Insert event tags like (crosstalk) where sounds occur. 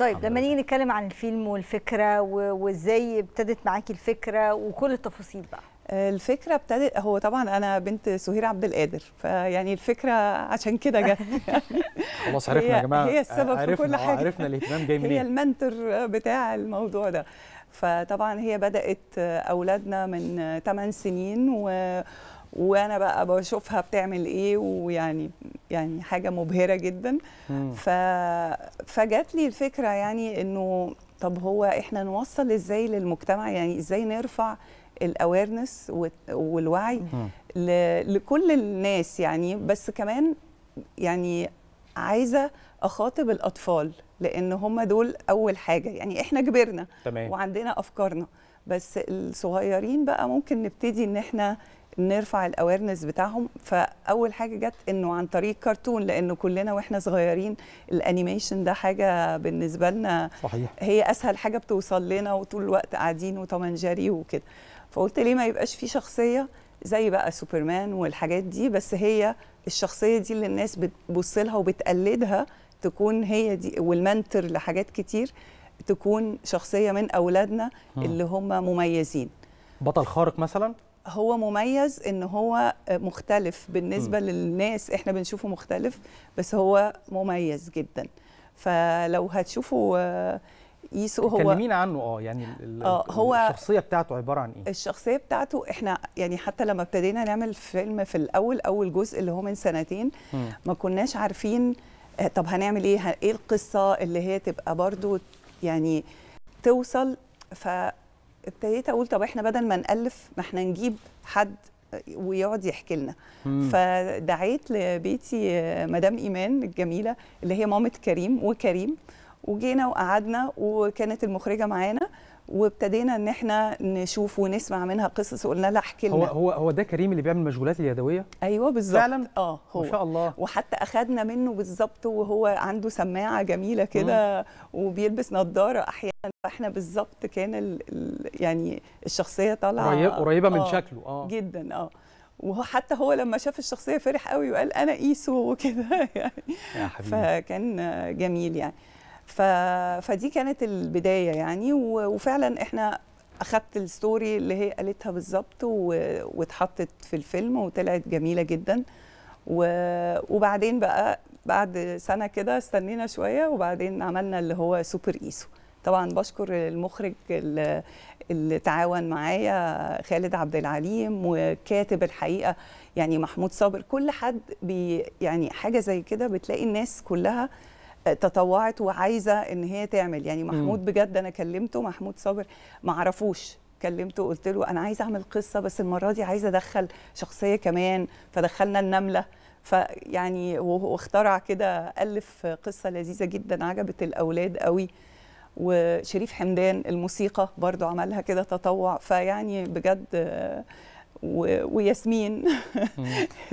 طيب لما نيجي نتكلم عن الفيلم والفكره وازاي ابتدت معاكي الفكره وكل التفاصيل بقى آه، الفكره ابتدت هو طبعا انا بنت سهير عبد القادر فيعني الفكره عشان كده جت (laughs) خلاص عرفنا يا جماعه هي السبب في كل آه، حاجه عرفنا الاهتمام جاي (laughs) منين هي المنتور بتاع الموضوع ده فطبعا هي بدات اولادنا من 8 سنين و... وانا بقى بشوفها بتعمل ايه ويعني يعني حاجه مبهره جدا فجات لي الفكره يعني انه طب هو احنا نوصل ازاي للمجتمع يعني ازاي نرفع الاويرنس والوعي لكل الناس يعني بس كمان يعني عايزه اخاطب الاطفال لان هم دول اول حاجه يعني احنا كبرنا تمام. وعندنا افكارنا بس الصغيرين بقى ممكن نبتدي ان احنا نرفع الاويرنس بتاعهم فاول حاجه جت انه عن طريق كرتون لانه كلنا واحنا صغيرين الانيميشن ده حاجه بالنسبه لنا صحيح. هي اسهل حاجه بتوصل لنا وطول الوقت قاعدين وطمنجري وكده فقلت ليه ما يبقاش في شخصيه زي بقى سوبرمان والحاجات دي بس هي الشخصيه دي اللي الناس بتبص لها وبتقلدها تكون هي دي والمنتر لحاجات كتير تكون شخصيه من اولادنا اللي هم مميزين بطل خارق مثلا هو مميز ان هو مختلف بالنسبه م. للناس احنا بنشوفه مختلف بس هو مميز جدا فلو هتشوفوا آه، يسوع هو كلمينا عنه اه يعني آه، هو الشخصيه بتاعته عباره عن ايه الشخصيه بتاعته احنا يعني حتى لما ابتدينا نعمل فيلم في الاول اول جزء اللي هو من سنتين م. ما كناش عارفين آه، طب هنعمل ايه ايه القصه اللي هي تبقى برضو يعني توصل فابتديت اقول طب احنا بدل ما نالف ما احنا نجيب حد ويقعد يحكي لنا فدعيت لبيتي مدام ايمان الجميله اللي هي مامه كريم وكريم وجينا وقعدنا وكانت المخرجه معانا وابتدينا ان احنا نشوف ونسمع منها قصص وقلنا لها احكي لنا هو هو هو ده كريم اللي بيعمل المشغولات اليدويه ايوه بالظبط فعلا اه هو ما شاء الله وحتى اخذنا منه بالظبط وهو عنده سماعه جميله كده وبيلبس نظاره احيانا فاحنا بالظبط كان الـ يعني الشخصيه طالعه قريبه من آه شكله اه جدا اه وهو حتى هو لما شاف الشخصيه فرح قوي وقال انا ايسو (laughs) وكده يعني يا حبيبي فكان جميل يعني ف... فدي كانت البدايه يعني وفعلا احنا اخذت الستوري اللي هي قالتها بالظبط و... واتحطت في الفيلم وطلعت جميله جدا و... وبعدين بقى بعد سنه كده استنينا شويه وبعدين عملنا اللي هو سوبر ايسو طبعا بشكر المخرج اللي تعاون معايا خالد عبد العليم وكاتب الحقيقه يعني محمود صابر كل حد بي يعني حاجه زي كده بتلاقي الناس كلها تطوعت وعايزه ان هي تعمل يعني محمود بجد انا كلمته محمود صابر ما عرفوش كلمته قلت له انا عايزه اعمل قصه بس المره دي عايزه ادخل شخصيه كمان فدخلنا النمله فيعني واخترع كده الف قصه لذيذه جدا عجبت الاولاد قوي وشريف حمدان الموسيقى برضو عملها كده تطوع فيعني بجد وياسمين (laughs)